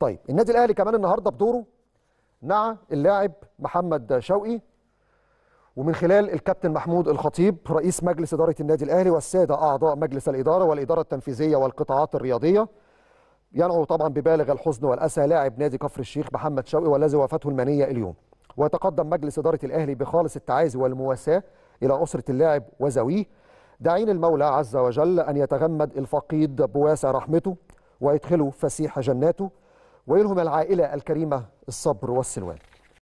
طيب النادي الاهلي كمان النهارده بدوره مع اللاعب محمد شوقي ومن خلال الكابتن محمود الخطيب رئيس مجلس اداره النادي الاهلي والساده اعضاء مجلس الاداره والاداره التنفيذيه والقطاعات الرياضيه ينعو طبعا ببالغ الحزن والاسى لاعب نادي كفر الشيخ محمد شوقي والذي وافته المنيه اليوم ويتقدم مجلس اداره الاهلي بخالص التعازي والمواساه الى اسره اللاعب وزويه داعين المولى عز وجل ان يتغمد الفقيد بواسع رحمته ويدخله فسيح جناته ويلهم العائلة الكريمة الصبر والسلوان